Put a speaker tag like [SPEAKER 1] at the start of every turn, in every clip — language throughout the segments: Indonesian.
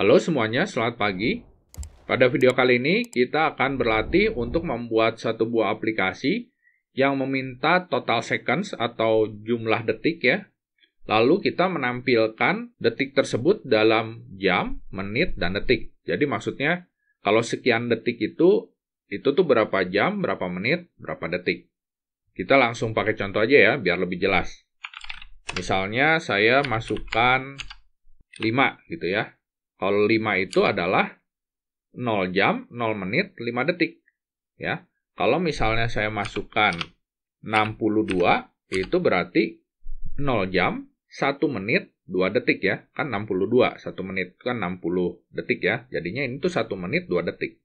[SPEAKER 1] Halo semuanya, selamat pagi. Pada video kali ini, kita akan berlatih untuk membuat satu buah aplikasi yang meminta total seconds atau jumlah detik ya. Lalu kita menampilkan detik tersebut dalam jam, menit, dan detik. Jadi maksudnya, kalau sekian detik itu, itu tuh berapa jam, berapa menit, berapa detik. Kita langsung pakai contoh aja ya, biar lebih jelas. Misalnya saya masukkan 5 gitu ya. Kalau 5 itu adalah 0 jam, 0 menit, 5 detik. Ya. Kalau misalnya saya masukkan 62, itu berarti 0 jam, 1 menit, 2 detik ya. Kan 62, 1 menit kan 60 detik ya. Jadinya ini tuh 1 menit, 2 detik.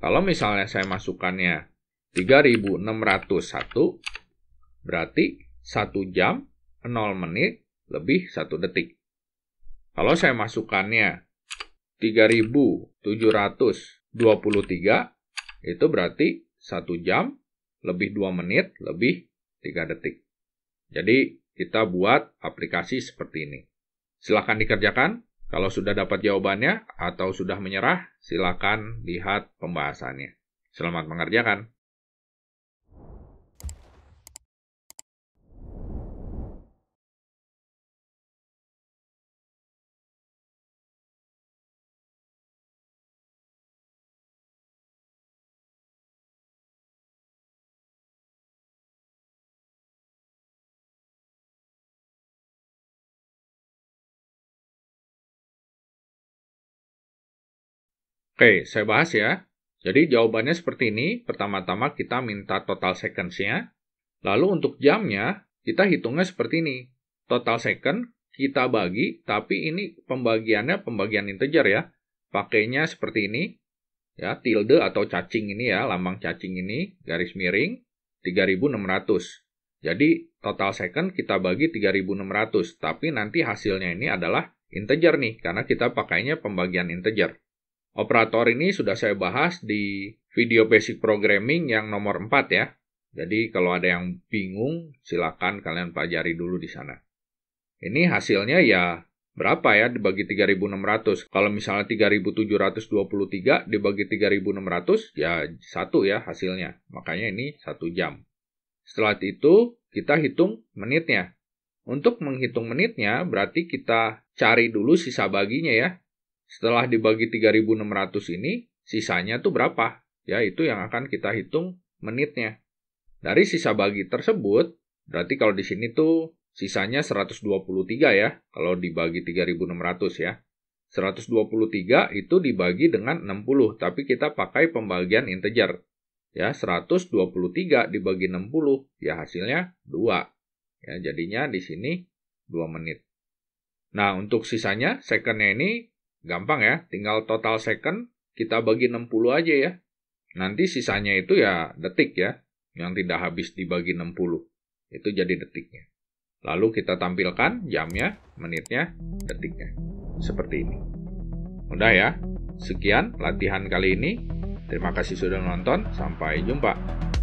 [SPEAKER 1] Kalau misalnya saya masukkannya 3601, berarti 1 jam, 0 menit, lebih 1 detik. Kalau saya masukkannya 3723 itu berarti 1 jam lebih 2 menit lebih 3 detik. Jadi kita buat aplikasi seperti ini. Silahkan dikerjakan. Kalau sudah dapat jawabannya atau sudah menyerah, silakan lihat pembahasannya. Selamat mengerjakan. Oke, saya bahas ya. Jadi jawabannya seperti ini. Pertama-tama kita minta total seconds-nya. Lalu untuk jamnya, kita hitungnya seperti ini. Total second kita bagi, tapi ini pembagiannya pembagian integer ya. Pakainya seperti ini. Ya, tilde atau cacing ini ya, lambang cacing ini, garis miring, 3600. Jadi total second kita bagi 3600, tapi nanti hasilnya ini adalah integer nih, karena kita pakainya pembagian integer. Operator ini sudah saya bahas di video basic programming yang nomor 4 ya. Jadi kalau ada yang bingung, silakan kalian pelajari dulu di sana. Ini hasilnya ya berapa ya dibagi 3600. Kalau misalnya 3723 dibagi 3600 ya satu ya hasilnya. Makanya ini satu jam. Setelah itu kita hitung menitnya. Untuk menghitung menitnya berarti kita cari dulu sisa baginya ya. Setelah dibagi 3600 ini, sisanya tuh berapa? Ya, itu yang akan kita hitung menitnya. Dari sisa bagi tersebut, berarti kalau di sini tuh sisanya 123 ya, kalau dibagi 3600 ya. 123 itu dibagi dengan 60, tapi kita pakai pembagian integer. Ya, 123 dibagi 60, ya hasilnya 2. Ya, jadinya di sini 2 menit. Nah, untuk sisanya, secondnya ini Gampang ya, tinggal total second, kita bagi 60 aja ya. Nanti sisanya itu ya detik ya, yang tidak habis dibagi 60. Itu jadi detiknya. Lalu kita tampilkan jamnya, menitnya, detiknya. Seperti ini. Mudah ya? Sekian latihan kali ini. Terima kasih sudah menonton. Sampai jumpa.